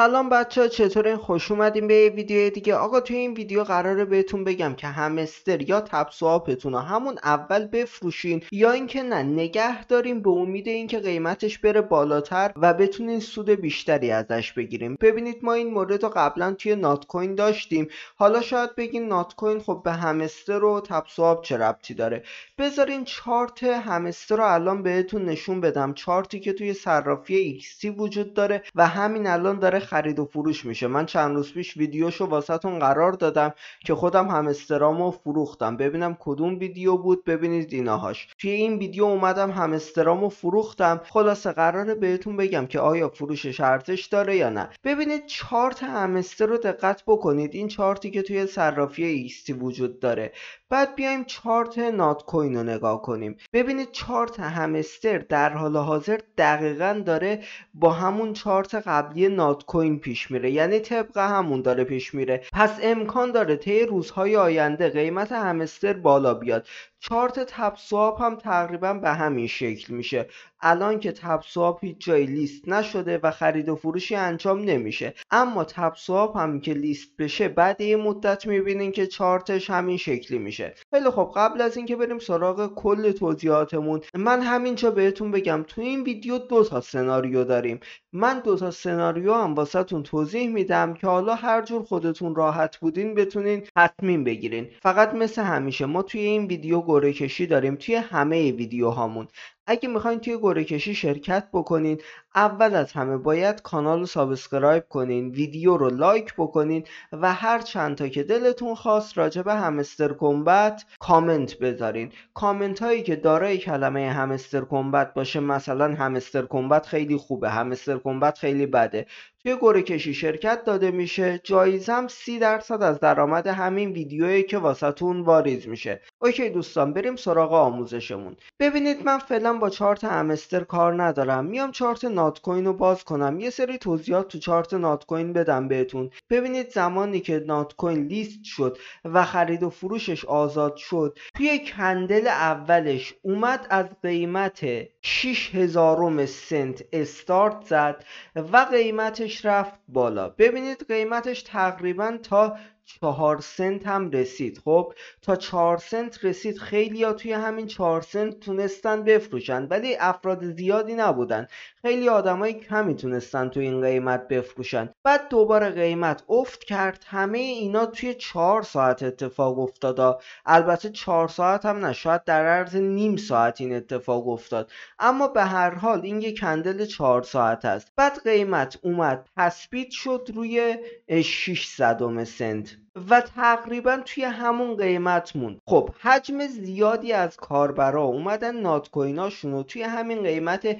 سلام بچه ها این خوش اومدیم به یه ویدیو دیگه آقا توی این ویدیو قراره بهتون بگم که همستر یا تپس رو همون اول بفروشین یا اینکه نه نگه داریم به امید اینکه قیمتش بره بالاتر و بتونین سود بیشتری ازش بگیریم ببینید ما این مورد رو قبلا توی نات کوین داشتیم حالا شاید بگین نات کوین خب به همستر و تپس چه ربطی داره بذارین چارت همستر رو الان بهتون نشون بدم چارتی که توی صرافی ایکسی وجود داره و همین الان داره خرید و فروش میشه من چند روز پیش ویدیوشو واسهتون قرار دادم که خودم استرامو فروختم ببینم کدوم ویدیو بود ببینید ایناهاش توی این ویدیو اومدم استرامو فروختم خلاصه قراره بهتون بگم که آیا فروش شرطش داره یا نه ببینید چارت همستر رو دقت بکنید این چارتی که توی صرافی ایستی وجود داره بعد بیایم چارت نات کوین رو نگاه کنیم ببینید چارت همستر در حال حاضر دقیقا داره با همون چارت قبلی نات کوین پیش میره یعنی طبق همون داره پیش میره پس امکان داره طی روزهای آینده قیمت همستر بالا بیاد چارت تب هم تقریبا به همین شکل میشه الان که تب هیچ جایی لیست نشده و خرید و فروشی انجام نمیشه اما تب هم که لیست بشه بعد یه مدت میبینین که چارتش همین شکلی میشه خیلی خب قبل از اینکه بریم سراغ کل توضیحاتمون من همینجا بهتون بگم تو این ویدیو دو تا سناریو داریم من دو تا سناریو هم واسهتون توضیح میدم که حالا هر جور خودتون راحت بودین بتونین تصمیم بگیرین فقط مثل همیشه ما توی این ویدیو گره کشی داریم توی همه ویدیوهامون اگه میخواین توی گره کشی شرکت بکنین اول از همه باید کانال رو سابسکرایب کنین ویدیو رو لایک بکنین و هر چند تا که دلتون خواست راجع به همستر کمبت کامنت بذارین کامنت هایی که دارای کلمه همستر کمبت باشه مثلا همستر کمبت خیلی خوبه همستر کمبت خیلی بده توی گره کشی شرکت داده میشه جایزم سی درصد از درآمد همین ویدیویی که واسهتون واریز میشه اوکی دوستان بریم سراغ آموزشمون ببینید من فعلا با چارت همستر کار ندارم میام چارت کوین رو باز کنم یه سری توضیحات تو چارت نات کوین بدم بهتون ببینید زمانی که کوین لیست شد و خرید و فروشش آزاد شد توی کندل اولش اومد از قیمت 6000 سنت استارت زد و قیمت رفت بالا ببینید قیمتش تقریبا تا چهار سنت هم رسید خب تا چهار سنت رسید خیلی ها توی همین چهار سنت تونستن بفروشن ولی افراد زیادی نبودن خیلی آدمای کمی تونستن توی این قیمت بفروشن بعد دوباره قیمت افت کرد همه اینا توی چهار ساعت اتفاق افتادا البته چهار ساعت هم نه شاید در عرض نیم ساعت این اتفاق افتاد اما به هر حال این یک کندل چهار ساعت است بعد قیمت اومد تثبیت شد روی 6 سنت و تقریبا توی همون قیمت موند خب حجم زیادی از کاربرا اومدن ناتکویناشون رو توی همین قیمت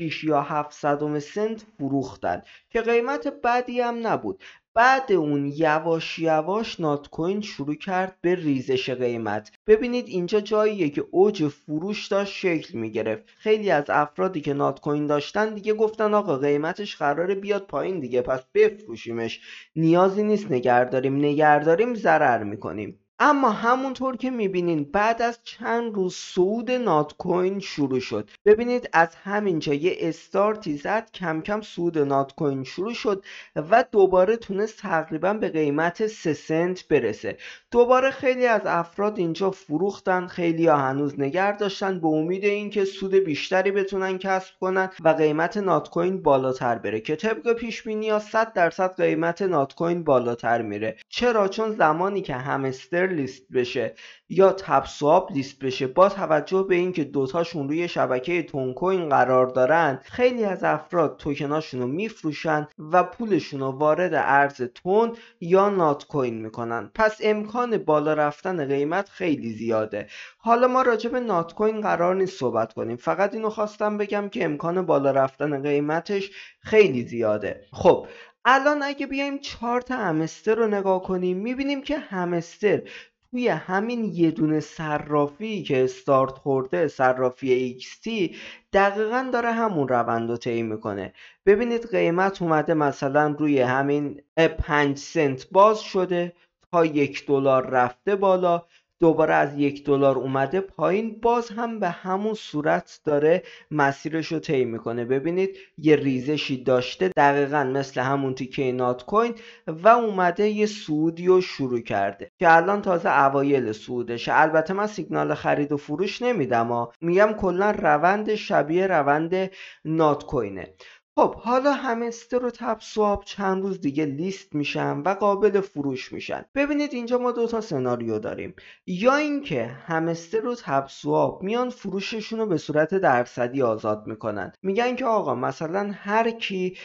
6 یا 700 سنت فروختن که قیمت بدی هم نبود بعد اون یواش یواش نات کوین شروع کرد به ریزش قیمت ببینید اینجا جاییه که اوج فروش داشت شکل گرفت خیلی از افرادی که نات کوین داشتن دیگه گفتن آقا قیمتش قراره بیاد پایین دیگه پس بفروشیمش نیازی نیست نگرداریم نگرداریم ضرر میکنیم اما همونطور که میبینین بعد از چند روز سود نات کوین شروع شد ببینید از همینجا یه استارتی زد کم کم سود نات کوین شروع شد و دوباره تونست تقریبا به قیمت 3 سنت برسه دوباره خیلی از افراد اینجا فروختن خیلی ها هنوز نگر داشتن به امید اینکه سود بیشتری بتونن کسب کنن و قیمت نات کوین بالاتر بره که طبق پیش بینی 100 درصد قیمت نات کوین بالاتر میره چرا چون زمانی که همستر لیست بشه یا تب لیست بشه با توجه به اینکه دوتاشون روی شبکه تونکوین قرار دارن خیلی از افراد توکناشون رو میفروشن و پولشون رو وارد ارز تون یا نات کوین میکنن پس امکان بالا رفتن قیمت خیلی زیاده حالا ما راجع به نات کوین قرار نیست صحبت کنیم فقط اینو خواستم بگم که امکان بالا رفتن قیمتش خیلی زیاده خب الان اگه بیایم چهار تا همستر رو نگاه کنیم میبینیم که همستر توی همین یه دونه صرافی که استارت خورده صرافی XT دقیقا داره همون روند رو طی میکنه ببینید قیمت اومده مثلا روی همین 5 سنت باز شده تا یک دلار رفته بالا دوباره از یک دلار اومده پایین باز هم به همون صورت داره مسیرش رو طی میکنه ببینید یه ریزشی داشته دقیقا مثل همون تیکه نات کوین و اومده یه سودی رو شروع کرده که الان تازه اوایل سودشه البته من سیگنال خرید و فروش نمیدم میگم کلا روند شبیه روند نات کوینه خب حالا همستر و تب سواب چند روز دیگه لیست میشن و قابل فروش میشن ببینید اینجا ما دو تا سناریو داریم یا اینکه همستر و تب سواب میان فروششون رو به صورت درصدی آزاد میکنن میگن که آقا مثلا هر کی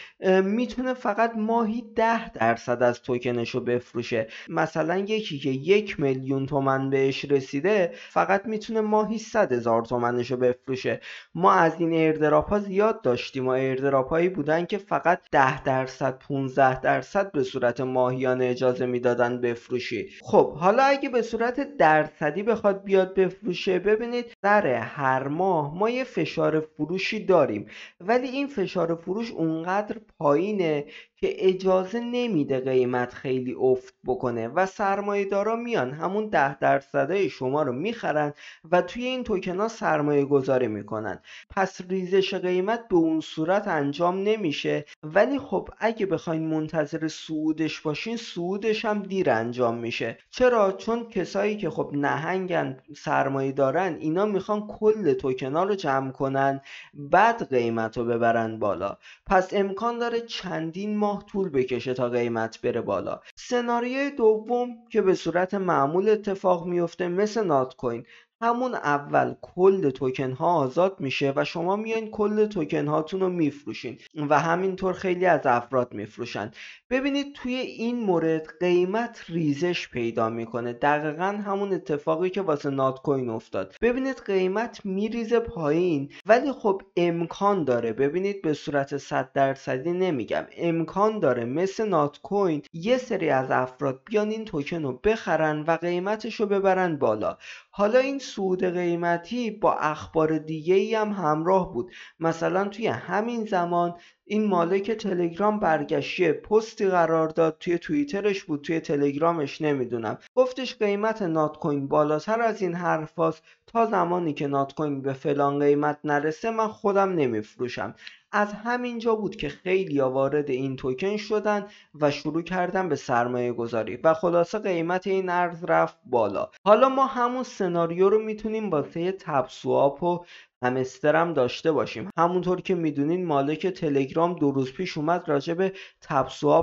میتونه فقط ماهی ده درصد از توکنش رو بفروشه مثلا یکی که یک میلیون تومن بهش رسیده فقط میتونه ماهی صد هزار تومنش رو بفروشه ما از این ایردراپ ها زیاد داشتیم و ایردراپ هایی بودن که فقط 10 درصد 15 درصد به صورت ماهیانه اجازه میدادن بفروشی خب حالا اگه به صورت درصدی بخواد بیاد بفروشه ببینید در هر ماه ما یه فشار فروشی داریم ولی این فشار فروش اونقدر پایینه که اجازه نمیده قیمت خیلی افت بکنه و سرمایه دارا میان همون ده درصده شما رو میخرن و توی این توکن ها سرمایه گذاری میکنن پس ریزش قیمت به اون صورت انجام نمیشه ولی خب اگه بخواین منتظر سودش باشین سودش هم دیر انجام میشه چرا چون کسایی که خب نهنگن سرمایه دارن اینا میخوان کل توکن رو جمع کنن بعد قیمت رو ببرن بالا پس امکان داره چندین ماه ماه طول بکشه تا قیمت بره بالا سناریوی دوم که به صورت معمول اتفاق میفته مثل نات کوین همون اول کل توکن ها آزاد میشه و شما میان کل توکن هاتون رو میفروشین و همینطور خیلی از افراد میفروشن ببینید توی این مورد قیمت ریزش پیدا میکنه دقیقا همون اتفاقی که واسه نات کوین افتاد ببینید قیمت میریزه پایین ولی خب امکان داره ببینید به صورت 100 درصدی نمیگم امکان داره مثل نات کوین یه سری از افراد بیان این توکن رو بخرن و قیمتش رو ببرن بالا حالا این صعود قیمتی با اخبار دیگه ای هم همراه بود مثلا توی همین زمان این مالک تلگرام برگشت پستی قرار داد توی توییترش بود توی تلگرامش نمیدونم گفتش قیمت نات کوین بالاتر از این حرفاست تا زمانی که نات کوین به فلان قیمت نرسه من خودم نمیفروشم از همینجا بود که خیلی وارد این توکن شدن و شروع کردن به سرمایه گذاری و خلاصه قیمت این ارز رفت بالا حالا ما همون سناریو رو میتونیم با تبسو تبسواپ و استرم داشته باشیم همونطور که میدونین مالک تلگرام دو روز پیش اومد راجع به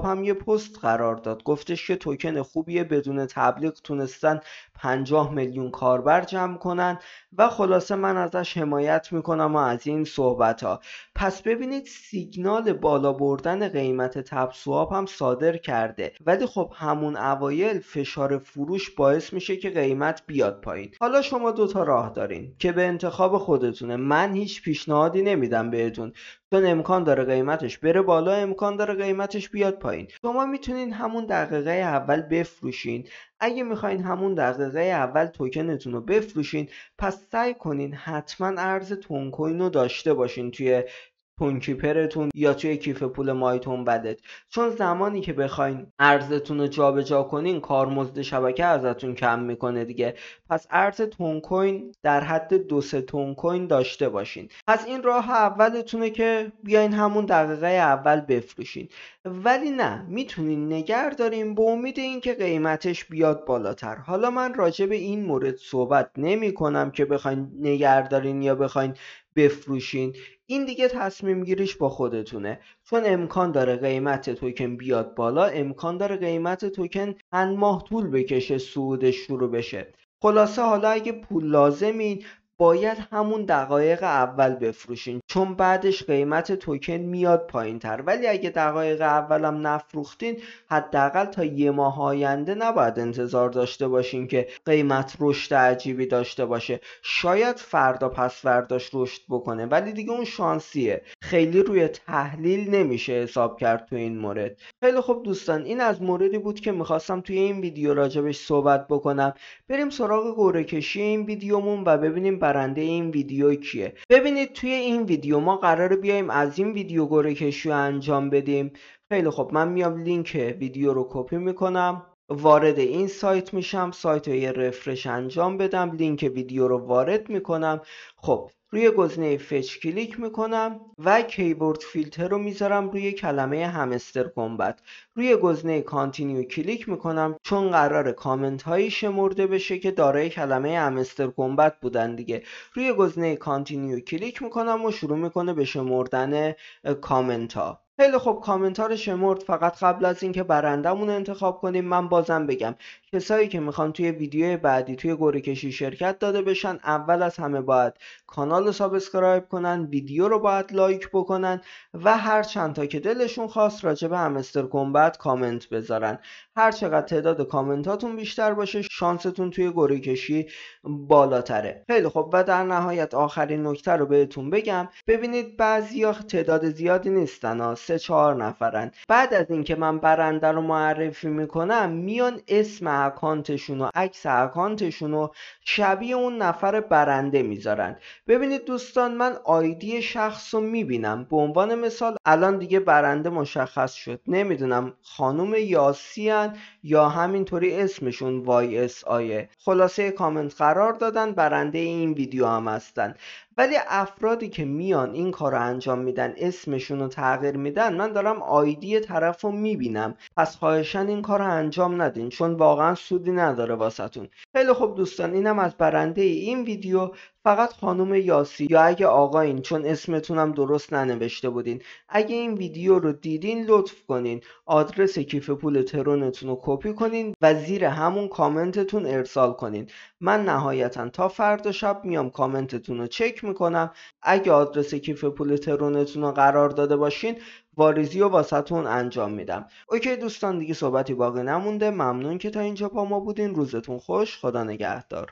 هم یه پست قرار داد گفتش که توکن خوبیه بدون تبلیغ تونستن 50 میلیون کاربر جمع کنن و خلاصه من ازش حمایت میکنم و از این صحبت ها پس ببینید سیگنال بالا بردن قیمت تبسواب هم صادر کرده ولی خب همون اوایل فشار فروش باعث میشه که قیمت بیاد پایین حالا شما دوتا راه دارین که به انتخاب خودتون من هیچ پیشنهادی نمیدم بهتون چون امکان داره قیمتش بره بالا امکان داره قیمتش بیاد پایین شما میتونین همون دقیقه اول بفروشین اگه میخواین همون دقیقه اول توکنتون رو بفروشین پس سعی کنین حتما ارز تونکوین رو داشته باشین توی پونکیپرتون یا توی کیف پول مایتون بدت چون زمانی که بخواین ارزتون رو جابجا کنین کارمزد شبکه ازتون کم میکنه دیگه پس ارز تون کوین در حد دو سه تون کوین داشته باشین پس این راه اولتونه که بیاین همون دقیقه اول بفروشین ولی نه میتونین نگر داریم به امید اینکه قیمتش بیاد بالاتر حالا من راجع به این مورد صحبت نمی کنم که بخواین نگر دارین یا بخواین بفروشین این دیگه تصمیم گیریش با خودتونه چون امکان داره قیمت توکن بیاد بالا امکان داره قیمت توکن هن ماه طول بکشه سودش شروع بشه خلاصه حالا اگه پول لازمین باید همون دقایق اول بفروشین چون بعدش قیمت توکن میاد پایین تر ولی اگه دقایق اولم نفروختین حداقل تا یه ماه آینده نباید انتظار داشته باشین که قیمت رشد عجیبی داشته باشه شاید فردا پس فرداش رشد بکنه ولی دیگه اون شانسیه خیلی روی تحلیل نمیشه حساب کرد تو این مورد خیلی خب دوستان این از موردی بود که میخواستم توی این ویدیو راجبش صحبت بکنم بریم سراغ گوره کشی این ویدیومون و ببینیم برنده این ویدیو کیه ببینید توی این ویدیو ما قراره بیایم از این ویدیو گره کشی انجام بدیم خیلی خب من میام لینک ویدیو رو کپی میکنم وارد این سایت میشم سایت رو یه رفرش انجام بدم لینک ویدیو رو وارد میکنم خب روی گزینه فچ کلیک میکنم و کیبورد فیلتر رو میذارم روی کلمه همستر گنبد روی گزینه کانتینیو کلیک میکنم چون قرار کامنت هایی شمرده بشه که دارای کلمه همستر گنبد بودن دیگه روی گزینه کانتینیو کلیک میکنم و شروع میکنه به شمردن کامنت ها خیلی خب کامنت ها رو شمرد فقط قبل از اینکه برندمون انتخاب کنیم من بازم بگم کسایی که میخوان توی ویدیو بعدی توی گروه کشی شرکت داده بشن اول از همه باید کانال رو سابسکرایب کنن ویدیو رو باید لایک بکنن و هر چند تا که دلشون خواست راجع به همستر کمبت کامنت بذارن هر چقدر تعداد کامنت هاتون بیشتر باشه شانستون توی گروه کشی بالاتره خیلی خب و در نهایت آخرین نکته رو بهتون بگم ببینید بعضی تعداد زیادی نیستن سه چهار نفرن بعد از اینکه من برنده رو معرفی میکنم میان اسم اکانتشون و عکس اکانتشون و شبیه اون نفر برنده میذارن ببینید دوستان من آیدی شخص رو میبینم به عنوان مثال الان دیگه برنده مشخص شد نمیدونم خانم یاسیان یا همینطوری اسمشون وای اس آیه خلاصه کامنت قرار دادن برنده این ویدیو هم هستن ولی افرادی که میان این کار رو انجام میدن اسمشون رو تغییر میدن من دارم آیدی طرف رو میبینم پس خواهشن این کار رو انجام ندین چون واقعا سودی نداره واسهتون خیلی خوب دوستان اینم از برنده این ویدیو فقط خانم یاسی یا اگه آقاین چون اسمتونم درست ننوشته بودین اگه این ویدیو رو دیدین لطف کنین آدرس کیف پول ترونتون رو کپی کنین و زیر همون کامنتتون ارسال کنین من نهایتا تا فردا شب میام کامنتتون رو چک میکنم اگه آدرس کیف پول ترونتون رو قرار داده باشین واریزی و واسطون انجام میدم اوکی دوستان دیگه صحبتی باقی نمونده ممنون که تا اینجا با ما بودین روزتون خوش خدا نگهدار